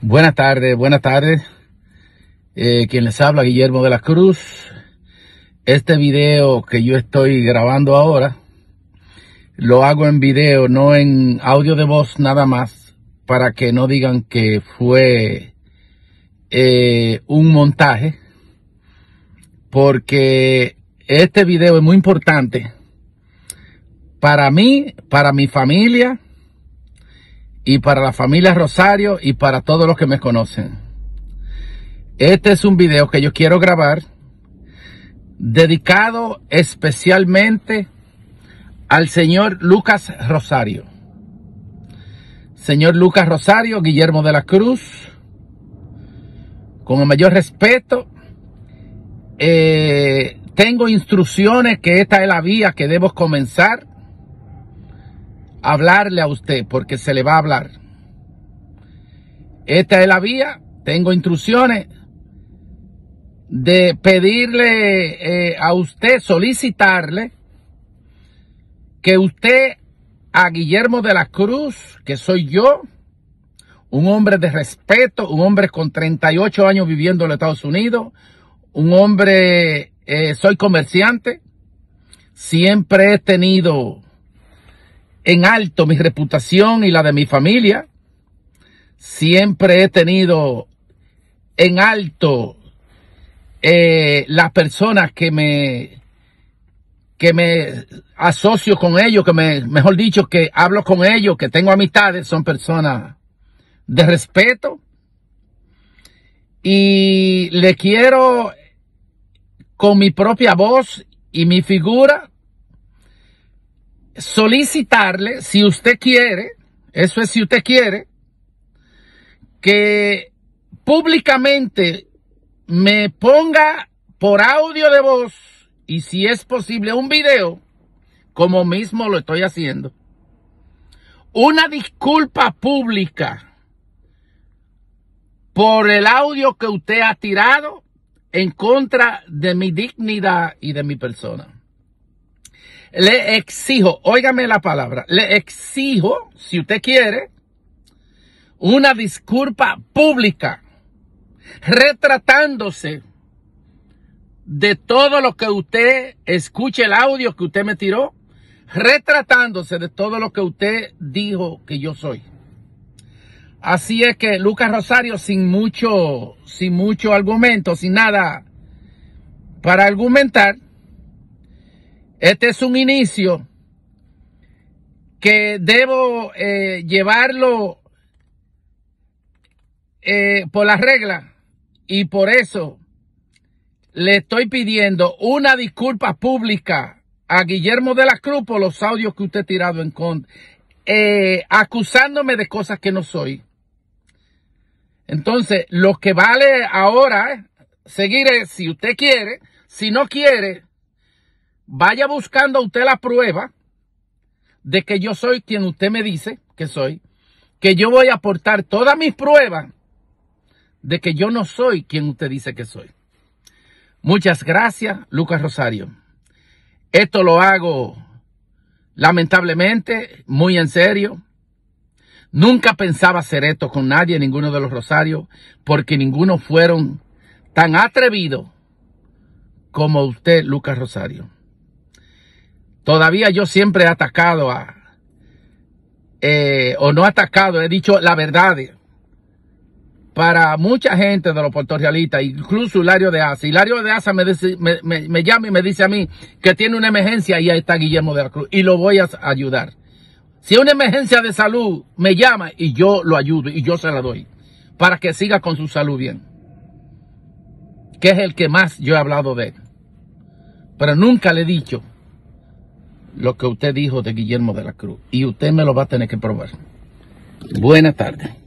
Buenas tardes, buenas tardes. Eh, quien les habla, Guillermo de la Cruz. Este video que yo estoy grabando ahora, lo hago en video, no en audio de voz nada más, para que no digan que fue eh, un montaje, porque este video es muy importante para mí, para mi familia, y para la familia Rosario y para todos los que me conocen. Este es un video que yo quiero grabar dedicado especialmente al señor Lucas Rosario. Señor Lucas Rosario, Guillermo de la Cruz, con el mayor respeto, eh, tengo instrucciones que esta es la vía que debo comenzar hablarle a usted porque se le va a hablar. Esta es la vía. Tengo instrucciones de pedirle eh, a usted, solicitarle que usted a Guillermo de la Cruz, que soy yo, un hombre de respeto, un hombre con 38 años viviendo en los Estados Unidos, un hombre, eh, soy comerciante, siempre he tenido en alto mi reputación y la de mi familia. Siempre he tenido en alto eh, las personas que me, que me asocio con ellos, que me, mejor dicho, que hablo con ellos, que tengo amistades, son personas de respeto. Y le quiero con mi propia voz y mi figura solicitarle, si usted quiere, eso es si usted quiere, que públicamente me ponga por audio de voz y si es posible un video, como mismo lo estoy haciendo, una disculpa pública por el audio que usted ha tirado en contra de mi dignidad y de mi persona. Le exijo, óigame la palabra, le exijo, si usted quiere, una disculpa pública, retratándose de todo lo que usted escuche el audio que usted me tiró, retratándose de todo lo que usted dijo que yo soy. Así es que Lucas Rosario, sin mucho, sin mucho argumento, sin nada para argumentar, este es un inicio que debo eh, llevarlo eh, por las reglas y por eso le estoy pidiendo una disculpa pública a Guillermo de la Cruz por los audios que usted ha tirado en contra, eh, acusándome de cosas que no soy. Entonces, lo que vale ahora seguir si usted quiere, si no quiere, vaya buscando usted la prueba de que yo soy quien usted me dice que soy, que yo voy a aportar todas mis pruebas de que yo no soy quien usted dice que soy. Muchas gracias, Lucas Rosario. Esto lo hago lamentablemente, muy en serio. Nunca pensaba hacer esto con nadie, ninguno de los Rosarios, porque ninguno fueron tan atrevidos como usted, Lucas Rosario. Todavía yo siempre he atacado a, eh, o no atacado, he dicho la verdad. Para mucha gente de los puertorrealistas, incluso Hilario de Asa. Hilario de Asa me, me, llama y me dice a mí que tiene una emergencia y ahí está Guillermo de la Cruz y lo voy a ayudar. Si una emergencia de salud me llama y yo lo ayudo y yo se la doy para que siga con su salud bien. Que es el que más yo he hablado de Pero nunca le he dicho lo que usted dijo de Guillermo de la Cruz y usted me lo va a tener que probar. Buenas tardes.